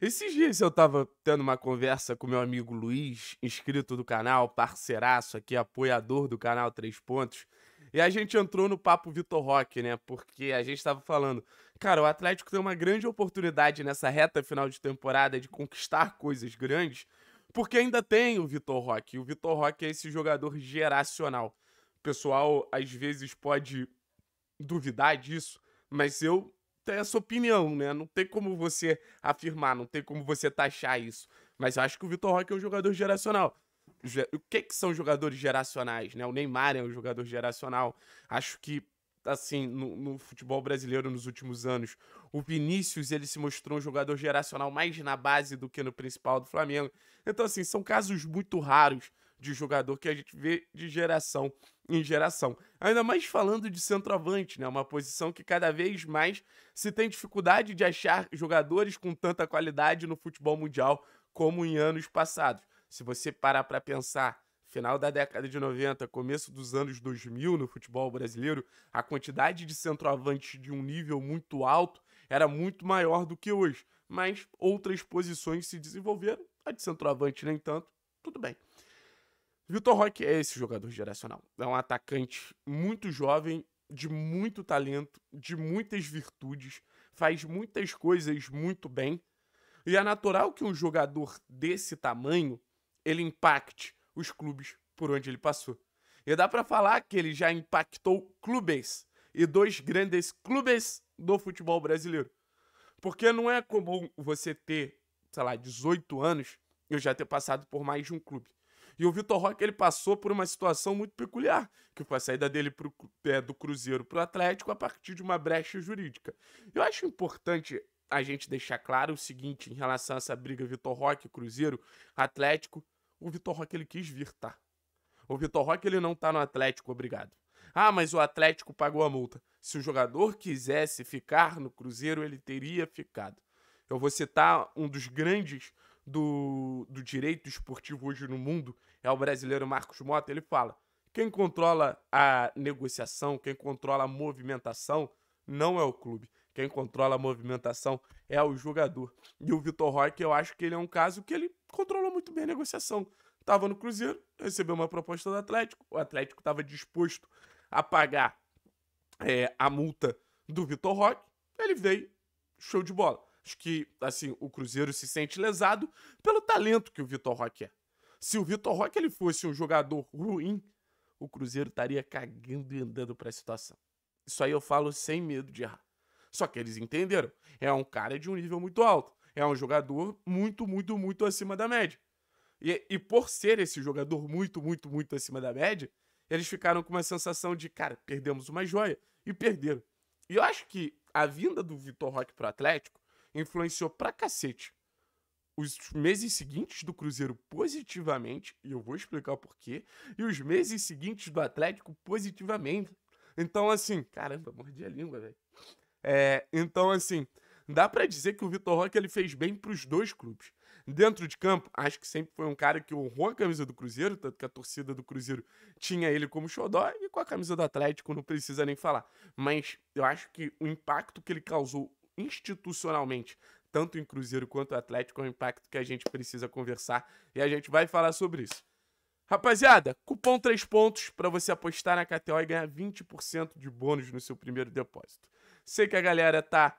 Esses dias eu tava tendo uma conversa com meu amigo Luiz, inscrito do canal, parceiraço aqui, apoiador do canal Três Pontos. E a gente entrou no papo Vitor Roque, né? Porque a gente tava falando, cara, o Atlético tem uma grande oportunidade nessa reta final de temporada de conquistar coisas grandes, porque ainda tem o Vitor Roque. E o Vitor Roque é esse jogador geracional. O pessoal às vezes pode duvidar disso, mas eu tem essa opinião, né? Não tem como você afirmar, não tem como você taxar isso. Mas eu acho que o Vitor Roque é um jogador geracional. O que, que são jogadores geracionais, né? O Neymar é um jogador geracional. Acho que assim, no, no, futebol brasileiro nos últimos anos. O Vinícius, ele se mostrou um jogador geracional mais na base do que no principal do Flamengo. Então, assim, são casos muito raros de jogador que a gente vê de geração em geração. Ainda mais falando de centroavante, né? Uma posição que cada vez mais se tem dificuldade de achar jogadores com tanta qualidade no futebol mundial como em anos passados. Se você parar para pensar, final da década de 90, começo dos anos 2000 no futebol brasileiro, a quantidade de centroavantes de um nível muito alto era muito maior do que hoje, mas outras posições se desenvolveram, a de centroavante nem tanto, tudo bem. Vitor Roque é esse jogador geracional. É um atacante muito jovem, de muito talento, de muitas virtudes, faz muitas coisas muito bem. E é natural que um jogador desse tamanho ele impacte os clubes por onde ele passou. E dá para falar que ele já impactou clubes e dois grandes clubes do futebol brasileiro. Porque não é comum você ter, sei lá, 18 anos e já ter passado por mais de um clube. E o Vitor Roque ele passou por uma situação muito peculiar, que foi a saída dele pro, é, do Cruzeiro para o Atlético a partir de uma brecha jurídica. Eu acho importante a gente deixar claro o seguinte em relação a essa briga Vitor Roque, Cruzeiro, Atlético. O Vitor Roque ele quis vir, tá? O Vitor Roque ele não tá no Atlético, obrigado. Ah, mas o Atlético pagou a multa. Se o jogador quisesse ficar no Cruzeiro, ele teria ficado. Eu vou citar um dos grandes do, do direito esportivo hoje no mundo, é o brasileiro Marcos Mota, ele fala: quem controla a negociação, quem controla a movimentação, não é o clube. Quem controla a movimentação é o jogador. E o Vitor Roque, eu acho que ele é um caso que ele controlou muito bem a negociação. Tava no Cruzeiro, recebeu uma proposta do Atlético, o Atlético estava disposto a pagar é, a multa do Vitor Roque, ele veio, show de bola. Acho que, assim, o Cruzeiro se sente lesado pelo talento que o Vitor Roque é. Se o Vitor Roque ele fosse um jogador ruim, o Cruzeiro estaria cagando e andando para a situação. Isso aí eu falo sem medo de errar. Só que eles entenderam. É um cara de um nível muito alto. É um jogador muito, muito, muito acima da média. E, e por ser esse jogador muito, muito, muito acima da média, eles ficaram com uma sensação de, cara, perdemos uma joia. E perderam. E eu acho que a vinda do Vitor Roque pro Atlético influenciou pra cacete os meses seguintes do Cruzeiro positivamente, e eu vou explicar por quê, e os meses seguintes do Atlético positivamente. Então, assim, caramba, mordi a língua, velho. É, então, assim, dá para dizer que o Vitor Roque ele fez bem para os dois clubes. Dentro de campo, acho que sempre foi um cara que honrou a camisa do Cruzeiro, tanto que a torcida do Cruzeiro tinha ele como xodó, e com a camisa do Atlético não precisa nem falar. Mas eu acho que o impacto que ele causou institucionalmente tanto em Cruzeiro quanto Atlético, é um impacto que a gente precisa conversar e a gente vai falar sobre isso. Rapaziada, cupom 3 pontos para você apostar na KTO e ganhar 20% de bônus no seu primeiro depósito. Sei que a galera tá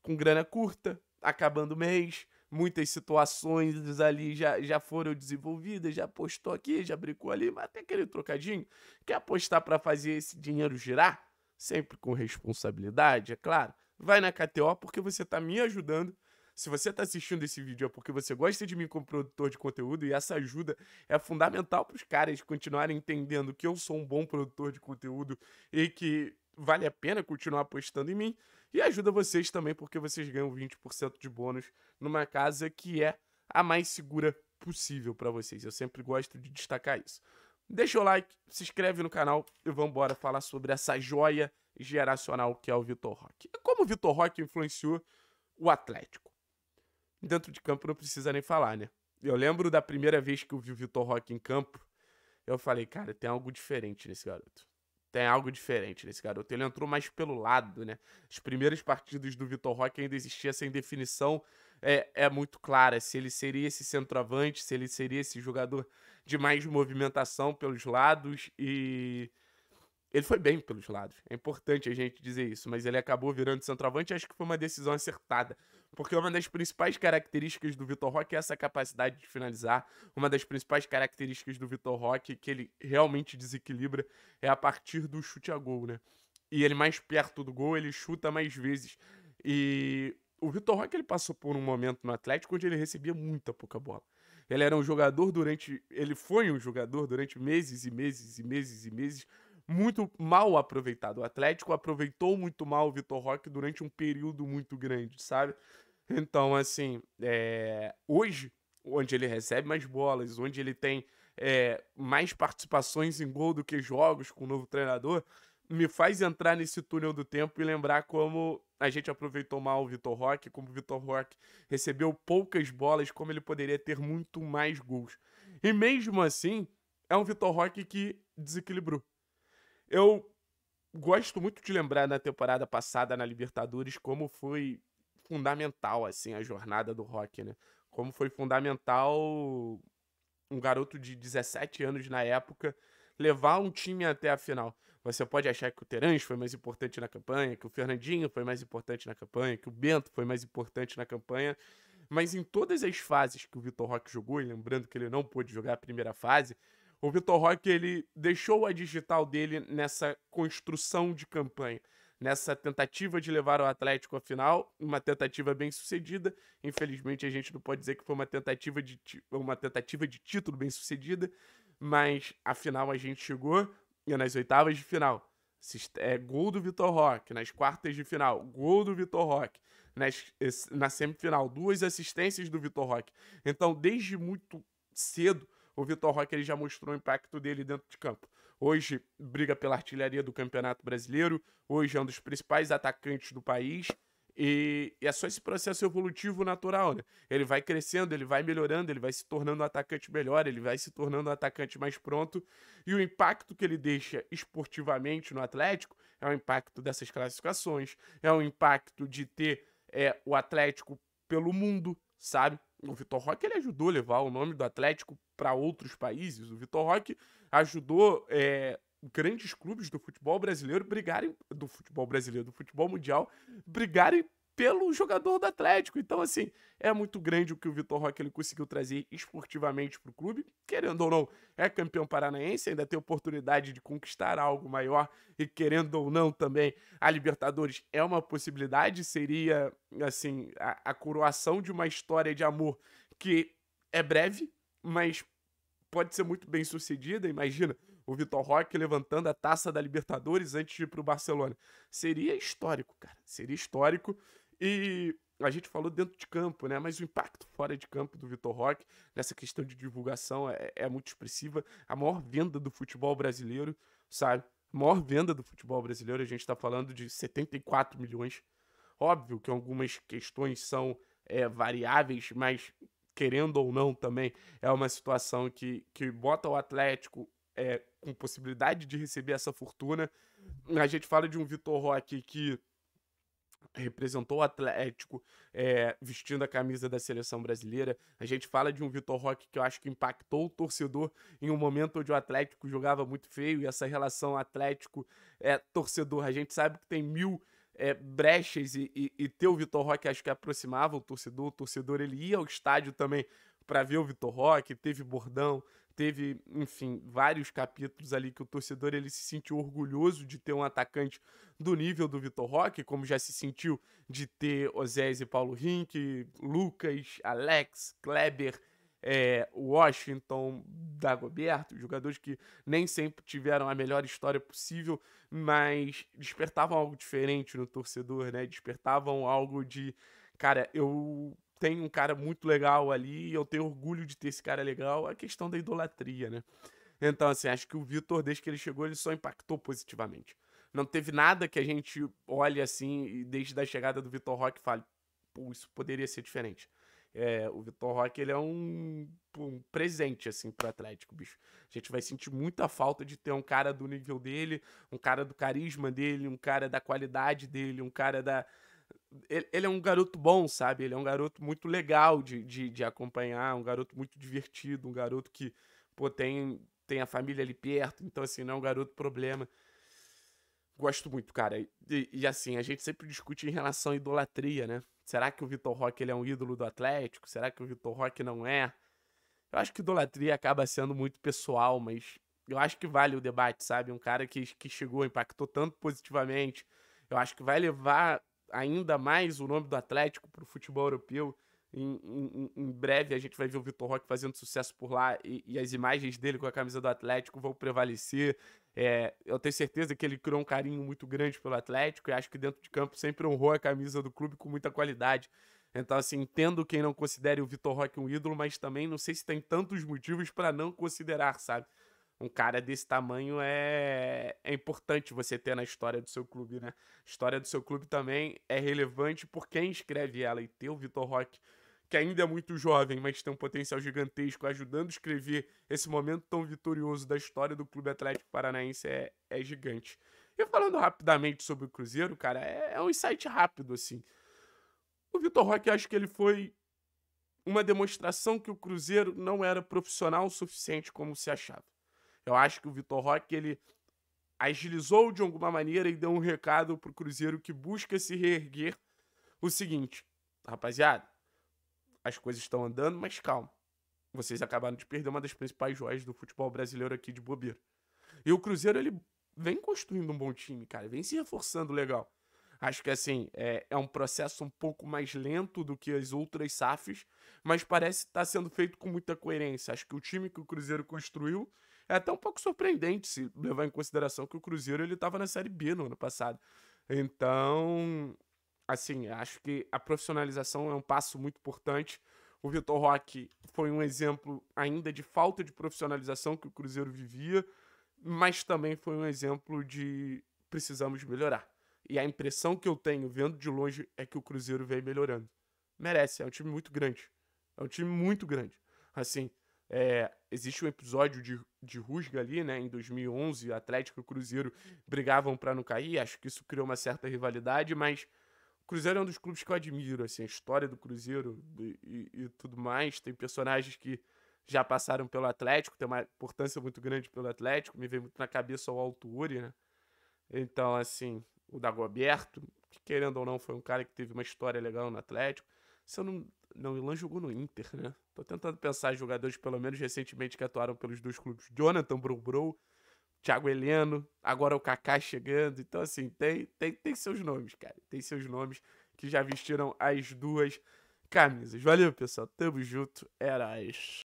com grana curta, acabando o mês, muitas situações ali já, já foram desenvolvidas, já apostou aqui, já brincou ali, mas até aquele trocadinho. Quer apostar para fazer esse dinheiro girar? Sempre com responsabilidade, é claro vai na KTO porque você está me ajudando. Se você está assistindo esse vídeo é porque você gosta de mim como produtor de conteúdo e essa ajuda é fundamental para os caras continuarem entendendo que eu sou um bom produtor de conteúdo e que vale a pena continuar apostando em mim. E ajuda vocês também porque vocês ganham 20% de bônus numa casa que é a mais segura possível para vocês. Eu sempre gosto de destacar isso. Deixa o like, se inscreve no canal e vamos embora falar sobre essa joia geracional que é o Vitor Roque. E como o Vitor Roque influenciou o Atlético? Dentro de campo não precisa nem falar, né? Eu lembro da primeira vez que eu vi o Vitor Roque em campo, eu falei, cara, tem algo diferente nesse garoto. Tem algo diferente nesse garoto. Ele entrou mais pelo lado, né? Os primeiros partidos do Vitor Roque ainda existia sem definição é, é muito clara. Se ele seria esse centroavante, se ele seria esse jogador de mais movimentação pelos lados e ele foi bem pelos lados. É importante a gente dizer isso, mas ele acabou virando centroavante e acho que foi uma decisão acertada. Porque uma das principais características do Vitor Roque é essa capacidade de finalizar. Uma das principais características do Vitor Roque, que ele realmente desequilibra, é a partir do chute a gol, né? E ele mais perto do gol, ele chuta mais vezes. E o Vitor Roque ele passou por um momento no Atlético onde ele recebia muita pouca bola. Ele era um jogador durante. Ele foi um jogador durante meses e meses e meses e meses muito mal aproveitado. O Atlético aproveitou muito mal o Vitor Roque durante um período muito grande, sabe? Então, assim, é... hoje, onde ele recebe mais bolas, onde ele tem é, mais participações em gol do que jogos com o novo treinador, me faz entrar nesse túnel do tempo e lembrar como a gente aproveitou mal o Vitor Roque, como o Vitor Roque recebeu poucas bolas, como ele poderia ter muito mais gols. E mesmo assim, é um Vitor Roque que desequilibrou. Eu gosto muito de lembrar da temporada passada na Libertadores como foi fundamental assim a jornada do Rock, né? Como foi fundamental um garoto de 17 anos na época levar um time até a final. Você pode achar que o Terãs foi mais importante na campanha, que o Fernandinho foi mais importante na campanha, que o Bento foi mais importante na campanha, mas em todas as fases que o Vitor Roque jogou, e lembrando que ele não pôde jogar a primeira fase, o Vitor Roque ele deixou a digital dele nessa construção de campanha, nessa tentativa de levar o Atlético à final, uma tentativa bem sucedida. Infelizmente a gente não pode dizer que foi uma tentativa de uma tentativa de título bem sucedida, mas afinal a gente chegou e nas oitavas de final é gol do Vitor Roque, nas quartas de final, gol do Vitor Roque, nas, na semifinal, duas assistências do Vitor Roque. Então, desde muito cedo, o Vitor Roque ele já mostrou o impacto dele dentro de campo. Hoje briga pela artilharia do Campeonato Brasileiro, hoje é um dos principais atacantes do país. E é só esse processo evolutivo natural, né? Ele vai crescendo, ele vai melhorando, ele vai se tornando um atacante melhor, ele vai se tornando um atacante mais pronto. E o impacto que ele deixa esportivamente no Atlético é o impacto dessas classificações, é o impacto de ter é, o Atlético pelo mundo, sabe? o Vitor Roque ele ajudou a levar o nome do Atlético para outros países. O Vitor Roque ajudou é, grandes clubes do futebol brasileiro brigarem do futebol brasileiro, do futebol mundial, brigarem pelo jogador do Atlético. Então, assim, é muito grande o que o Vitor Roque ele conseguiu trazer esportivamente para o clube. Querendo ou não, é campeão paranaense, ainda tem oportunidade de conquistar algo maior. E querendo ou não, também a Libertadores é uma possibilidade. Seria, assim, a, a coroação de uma história de amor que é breve, mas pode ser muito bem sucedida. Imagina o Vitor Roque levantando a taça da Libertadores antes de ir para o Barcelona. Seria histórico, cara. Seria histórico. E a gente falou dentro de campo, né? Mas o impacto fora de campo do Vitor Roque nessa questão de divulgação é, é muito expressiva. A maior venda do futebol brasileiro, sabe? A maior venda do futebol brasileiro, a gente está falando de 74 milhões. Óbvio que algumas questões são é, variáveis, mas querendo ou não também, é uma situação que, que bota o Atlético é, com possibilidade de receber essa fortuna. A gente fala de um Vitor Roque que representou o Atlético é, vestindo a camisa da seleção brasileira. A gente fala de um Vitor Roque que eu acho que impactou o torcedor em um momento onde o Atlético jogava muito feio e essa relação Atlético-torcedor. Eh, é, a gente sabe que tem mil é, brechas e, e, e ter o Vitor Roque acho que aproximava o torcedor. O torcedor ele ia ao estádio também para ver o Vitor Roque, teve bordão, Teve, enfim, vários capítulos ali que o torcedor ele se sentiu orgulhoso de ter um atacante do nível do Vitor Roque, como já se sentiu de ter Osés e Paulo Rink, Lucas, Alex, Kleber, é, Washington, Dagoberto, jogadores que nem sempre tiveram a melhor história possível, mas despertavam algo diferente no torcedor, né? Despertavam algo de, cara, eu tem um cara muito legal ali e eu tenho orgulho de ter esse cara legal, a questão da idolatria, né? Então, assim, acho que o Vitor, desde que ele chegou, ele só impactou positivamente. Não teve nada que a gente olhe assim, desde a chegada do Vitor Roque, fale, pô, isso poderia ser diferente. É, o Vitor Roque, ele é um, um presente, assim, pro Atlético, bicho. A gente vai sentir muita falta de ter um cara do nível dele, um cara do carisma dele, um cara da qualidade dele, um cara da, ele, ele, é um garoto bom, sabe? Ele é um garoto muito legal de, de, de acompanhar, um garoto muito divertido, um garoto que, pô, tem, tem a família ali perto, então, assim, não é um garoto problema. Gosto muito, cara. E, e assim, a gente sempre discute em relação à idolatria, né? Será que o Vitor Roque ele é um ídolo do Atlético? Será que o Vitor Roque não é? Eu acho que idolatria acaba sendo muito pessoal, mas eu acho que vale o debate, sabe? Um cara que, que chegou, impactou tanto positivamente. Eu acho que vai levar ainda mais o nome do Atlético para o futebol europeu. Em, em, em, breve a gente vai ver o Vitor Roque fazendo sucesso por lá e, e, as imagens dele com a camisa do Atlético vão prevalecer. É, eu tenho certeza que ele criou um carinho muito grande pelo Atlético e acho que dentro de campo sempre honrou a camisa do clube com muita qualidade. Então, assim, entendo quem não considere o Vitor Roque um ídolo, mas também não sei se tem tantos motivos para não considerar, sabe? um cara desse tamanho é, é importante você ter na história do seu clube, né? A história do seu clube também é relevante por quem escreve ela. E ter o Vitor Roque, que ainda é muito jovem, mas tem um potencial gigantesco, ajudando a escrever esse momento tão vitorioso da história do Clube Atlético Paranaense é, é gigante. E falando rapidamente sobre o Cruzeiro, cara, é, é um insight rápido, assim. O Vitor Roque, acho que ele foi uma demonstração que o Cruzeiro não era profissional o suficiente como se achava. Eu acho que o Vitor Roque, ele agilizou de alguma maneira e deu um recado pro Cruzeiro que busca se reerguer o seguinte, rapaziada, as coisas estão andando, mas calma. Vocês acabaram de perder uma das principais joias do futebol brasileiro aqui de bobeira. E o Cruzeiro, ele vem construindo um bom time, cara, vem se reforçando legal. Acho que assim, é, é um processo um pouco mais lento do que as outras SAFs, mas parece estar tá sendo feito com muita coerência. Acho que o time que o Cruzeiro construiu é até um pouco surpreendente se levar em consideração que o Cruzeiro ele estava na Série B no ano passado. Então, assim, acho que a profissionalização é um passo muito importante. O Vitor Roque foi um exemplo ainda de falta de profissionalização que o Cruzeiro vivia, mas também foi um exemplo de precisamos melhorar. E a impressão que eu tenho, vendo de longe, é que o Cruzeiro vem melhorando. Merece, é um time muito grande. É um time muito grande. Assim, é, existe um episódio de, de rusga ali, né? Em 2011, Atlético e Cruzeiro brigavam para não cair. Acho que isso criou uma certa rivalidade, mas o Cruzeiro é um dos clubes que eu admiro. Assim, a história do Cruzeiro e, e, e tudo mais. Tem personagens que já passaram pelo Atlético, tem uma importância muito grande pelo Atlético. Me vem muito na cabeça o Alto Uri, né? Então, assim, o Dagoberto, que querendo ou não foi um cara que teve uma história legal no Atlético. Se eu não. Não, o Ilan jogou no Inter, né? Tô tentando pensar em jogadores, pelo menos recentemente, que atuaram pelos dois clubes. Jonathan Brobrou, Thiago Heleno, agora o Kaká chegando. Então, assim, tem, tem, tem seus nomes, cara. Tem seus nomes que já vestiram as duas camisas. Valeu, pessoal. Tamo junto. Era é isso.